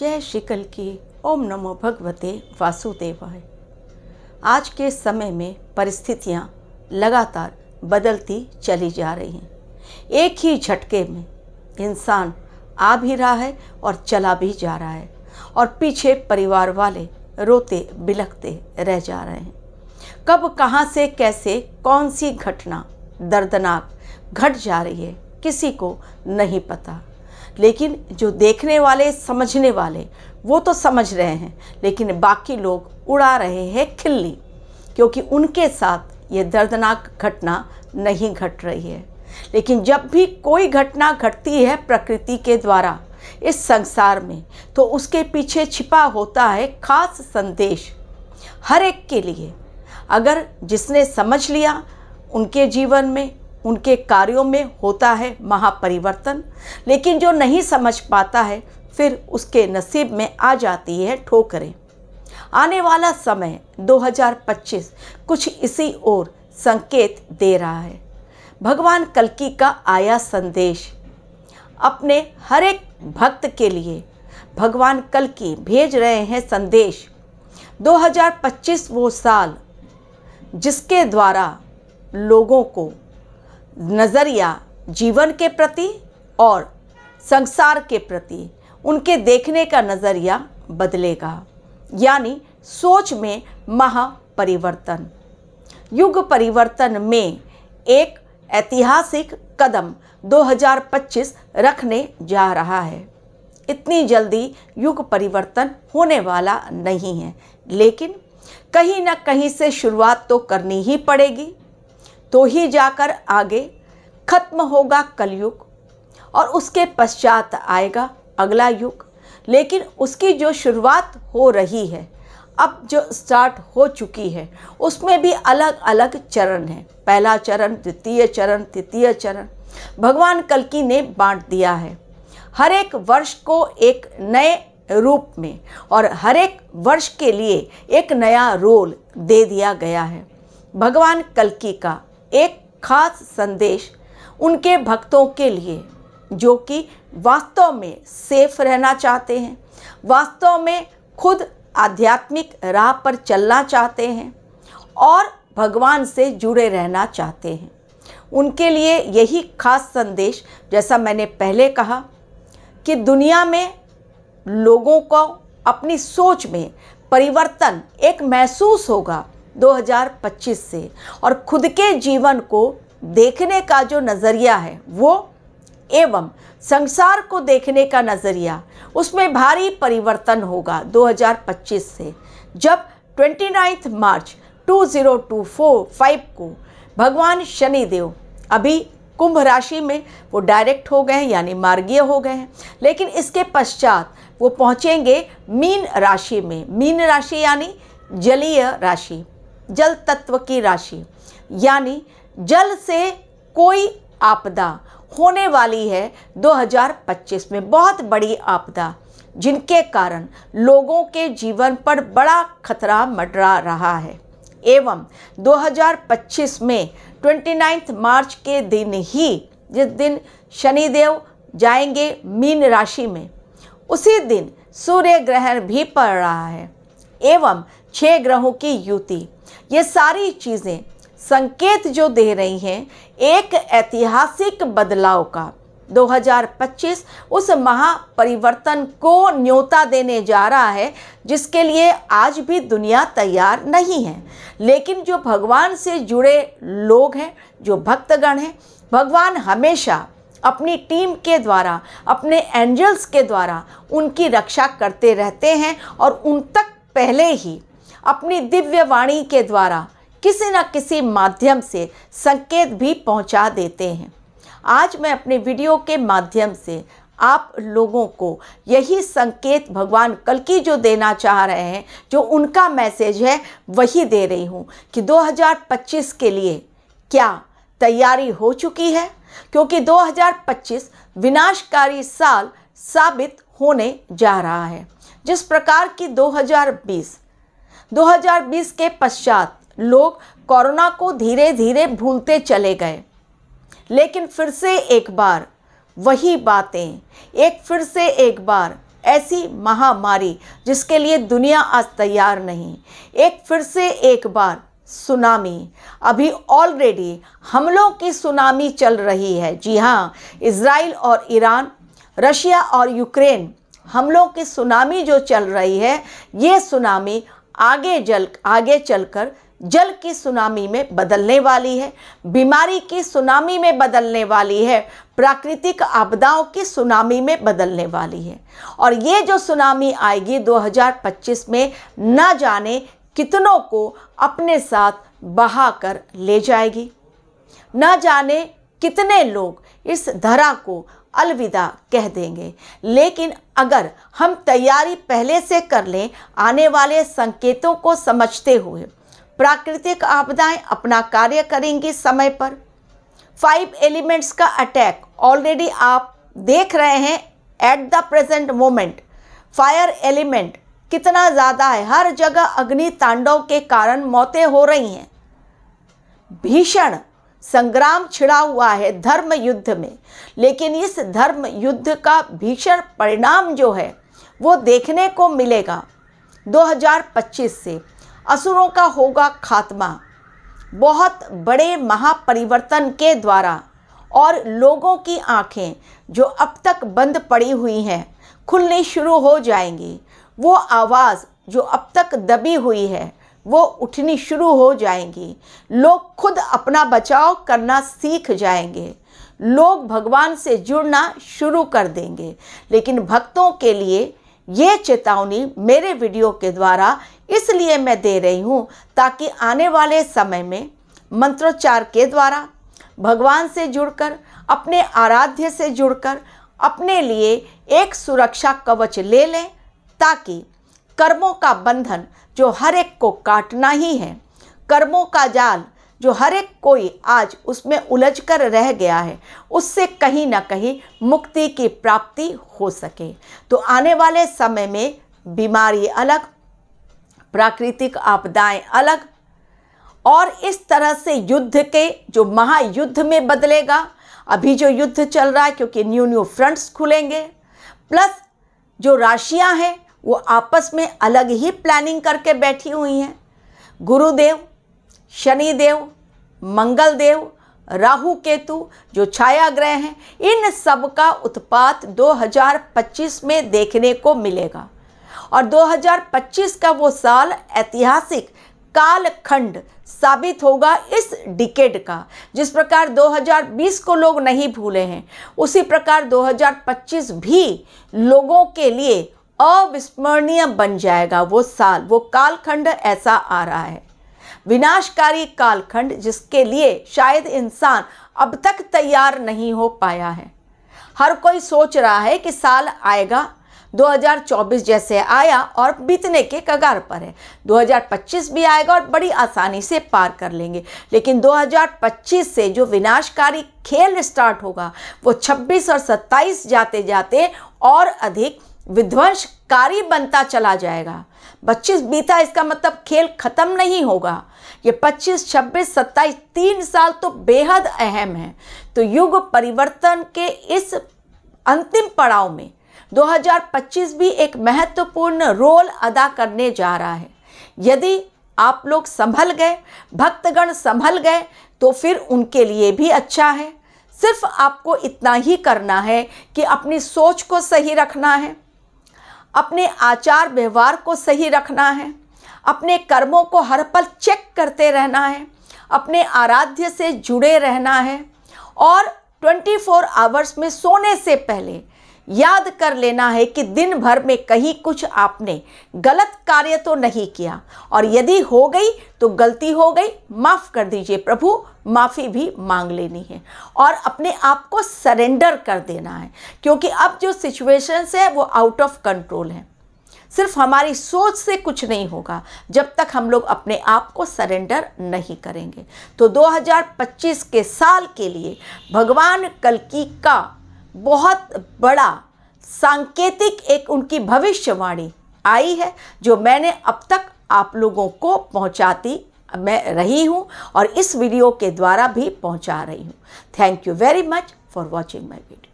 जय शिकल की ओम नमो भगवते वासुदेवाय आज के समय में परिस्थितियाँ लगातार बदलती चली जा रही हैं एक ही झटके में इंसान आ भी रहा है और चला भी जा रहा है और पीछे परिवार वाले रोते बिलखते रह जा रहे हैं कब कहाँ से कैसे कौन सी घटना दर्दनाक घट जा रही है किसी को नहीं पता लेकिन जो देखने वाले समझने वाले वो तो समझ रहे हैं लेकिन बाकी लोग उड़ा रहे हैं खिल्ली क्योंकि उनके साथ ये दर्दनाक घटना नहीं घट रही है लेकिन जब भी कोई घटना घटती है प्रकृति के द्वारा इस संसार में तो उसके पीछे छिपा होता है खास संदेश हर एक के लिए अगर जिसने समझ लिया उनके जीवन में उनके कार्यों में होता है महापरिवर्तन लेकिन जो नहीं समझ पाता है फिर उसके नसीब में आ जाती है ठोकरें आने वाला समय 2025 कुछ इसी ओर संकेत दे रहा है भगवान कलकी का आया संदेश अपने हर एक भक्त के लिए भगवान कलकी भेज रहे हैं संदेश 2025 वो साल जिसके द्वारा लोगों को नज़रिया जीवन के प्रति और संसार के प्रति उनके देखने का नज़रिया बदलेगा यानी सोच में महापरिवर्तन युग परिवर्तन में एक ऐतिहासिक कदम 2025 रखने जा रहा है इतनी जल्दी युग परिवर्तन होने वाला नहीं है लेकिन कहीं ना कहीं से शुरुआत तो करनी ही पड़ेगी तो ही जाकर आगे खत्म होगा कलयुग और उसके पश्चात आएगा अगला युग लेकिन उसकी जो शुरुआत हो रही है अब जो स्टार्ट हो चुकी है उसमें भी अलग अलग चरण है पहला चरण द्वितीय चरण तृतीय चरण भगवान कलकी ने बांट दिया है हर एक वर्ष को एक नए रूप में और हर एक वर्ष के लिए एक नया रोल दे दिया गया है भगवान कलकी का एक खास संदेश उनके भक्तों के लिए जो कि वास्तव में सेफ रहना चाहते हैं वास्तव में खुद आध्यात्मिक राह पर चलना चाहते हैं और भगवान से जुड़े रहना चाहते हैं उनके लिए यही खास संदेश जैसा मैंने पहले कहा कि दुनिया में लोगों को अपनी सोच में परिवर्तन एक महसूस होगा 2025 से और खुद के जीवन को देखने का जो नज़रिया है वो एवं संसार को देखने का नज़रिया उसमें भारी परिवर्तन होगा 2025 से जब ट्वेंटी मार्च 2024-5 को भगवान शनिदेव अभी कुंभ राशि में वो डायरेक्ट हो गए यानी मार्गीय हो गए हैं लेकिन इसके पश्चात वो पहुँचेंगे मीन राशि में मीन राशि यानी जलीय राशि जल तत्व की राशि यानी जल से कोई आपदा होने वाली है 2025 में बहुत बड़ी आपदा जिनके कारण लोगों के जीवन पर बड़ा खतरा मडरा रहा है एवं 2025 में 29 मार्च के दिन ही जिस दिन शनिदेव जाएंगे मीन राशि में उसी दिन सूर्य ग्रहण भी पड़ रहा है एवं छः ग्रहों की युति ये सारी चीज़ें संकेत जो दे रही हैं एक ऐतिहासिक बदलाव का 2025 उस महापरिवर्तन को न्योता देने जा रहा है जिसके लिए आज भी दुनिया तैयार नहीं है लेकिन जो भगवान से जुड़े लोग हैं जो भक्तगण हैं भगवान हमेशा अपनी टीम के द्वारा अपने एंजल्स के द्वारा उनकी रक्षा करते रहते हैं और उन तक पहले ही अपनी दिव्य वाणी के द्वारा किसी न किसी माध्यम से संकेत भी पहुंचा देते हैं आज मैं अपने वीडियो के माध्यम से आप लोगों को यही संकेत भगवान कल की जो देना चाह रहे हैं जो उनका मैसेज है वही दे रही हूँ कि 2025 के लिए क्या तैयारी हो चुकी है क्योंकि 2025 विनाशकारी साल साबित होने जा रहा है जिस प्रकार की 2020 2020 के पश्चात लोग कोरोना को धीरे धीरे भूलते चले गए लेकिन फिर से एक बार वही बातें एक फिर से एक बार ऐसी महामारी जिसके लिए दुनिया आज तैयार नहीं एक फिर से एक बार सुनामी अभी ऑलरेडी हमलों की सुनामी चल रही है जी हाँ इसराइल और ईरान रशिया और यूक्रेन हमलों की सुनामी जो चल रही है ये सुनामी आगे जल आगे चलकर जल की सुनामी में बदलने वाली है बीमारी की सुनामी में बदलने वाली है प्राकृतिक आपदाओं की सुनामी में बदलने वाली है और ये जो सुनामी आएगी 2025 में न जाने कितनों को अपने साथ बहा कर ले जाएगी न जाने कितने लोग इस धरा को अलविदा कह देंगे लेकिन अगर हम तैयारी पहले से कर लें आने वाले संकेतों को समझते हुए प्राकृतिक आपदाएं अपना कार्य करेंगी समय पर फाइव एलिमेंट्स का अटैक ऑलरेडी आप देख रहे हैं at the present moment fire element कितना ज़्यादा है हर जगह अग्नि तांडव के कारण मौतें हो रही हैं भीषण संग्राम छिड़ा हुआ है धर्म युद्ध में लेकिन इस धर्म युद्ध का भीषण परिणाम जो है वो देखने को मिलेगा 2025 से असुरों का होगा खात्मा बहुत बड़े महापरिवर्तन के द्वारा और लोगों की आंखें जो अब तक बंद पड़ी हुई हैं खुलनी शुरू हो जाएंगी वो आवाज़ जो अब तक दबी हुई है वो उठनी शुरू हो जाएंगी लोग खुद अपना बचाव करना सीख जाएंगे लोग भगवान से जुड़ना शुरू कर देंगे लेकिन भक्तों के लिए ये चेतावनी मेरे वीडियो के द्वारा इसलिए मैं दे रही हूँ ताकि आने वाले समय में मंत्रोच्चार के द्वारा भगवान से जुड़कर अपने आराध्य से जुड़कर अपने लिए एक सुरक्षा कवच ले लें ताकि कर्मों का बंधन जो हर एक को काटना ही है कर्मों का जाल जो हर एक कोई आज उसमें उलझ कर रह गया है उससे कहीं ना कहीं मुक्ति की प्राप्ति हो सके तो आने वाले समय में बीमारी अलग प्राकृतिक आपदाएं अलग और इस तरह से युद्ध के जो महायुद्ध में बदलेगा अभी जो युद्ध चल रहा है क्योंकि न्यू न्यू फ्रंट्स खुलेंगे प्लस जो राशियां हैं वो आपस में अलग ही प्लानिंग करके बैठी हुई हैं गुरुदेव शनिदेव मंगलदेव राहु केतु जो छाया ग्रह हैं इन सब का उत्पात 2025 में देखने को मिलेगा और 2025 का वो साल ऐतिहासिक कालखंड साबित होगा इस डिकेड का जिस प्रकार 2020 को लोग नहीं भूले हैं उसी प्रकार 2025 भी लोगों के लिए अविस्मरणीय बन जाएगा वो साल वो कालखंड ऐसा आ रहा है विनाशकारी कालखंड जिसके लिए शायद इंसान अब तक तैयार नहीं हो पाया है हर कोई सोच रहा है कि साल आएगा 2024 जैसे आया और बीतने के कगार पर है 2025 भी आएगा और बड़ी आसानी से पार कर लेंगे लेकिन 2025 से जो विनाशकारी खेल स्टार्ट होगा वो 26 और 27 जाते जाते और अधिक विध्वंसकारी बनता चला जाएगा 25 बीता इसका मतलब खेल ख़त्म नहीं होगा ये 25, 26, 27, तीन साल तो बेहद अहम है तो युग परिवर्तन के इस अंतिम पड़ाव में 2025 भी एक महत्वपूर्ण रोल अदा करने जा रहा है यदि आप लोग संभल गए भक्तगण संभल गए तो फिर उनके लिए भी अच्छा है सिर्फ आपको इतना ही करना है कि अपनी सोच को सही रखना है अपने आचार व्यवहार को सही रखना है अपने कर्मों को हर पल चेक करते रहना है अपने आराध्य से जुड़े रहना है और 24 आवर्स में सोने से पहले याद कर लेना है कि दिन भर में कहीं कुछ आपने गलत कार्य तो नहीं किया और यदि हो गई तो गलती हो गई माफ़ कर दीजिए प्रभु माफ़ी भी मांग लेनी है और अपने आप को सरेंडर कर देना है क्योंकि अब जो सिचुएशंस है वो आउट ऑफ कंट्रोल है सिर्फ हमारी सोच से कुछ नहीं होगा जब तक हम लोग अपने आप को सरेंडर नहीं करेंगे तो 2025 के साल के लिए भगवान कलकी का बहुत बड़ा सांकेतिक एक उनकी भविष्यवाणी आई है जो मैंने अब तक आप लोगों को पहुंचाती मैं रही हूं और इस वीडियो के द्वारा भी पहुंचा रही हूं thank you very much for watching my video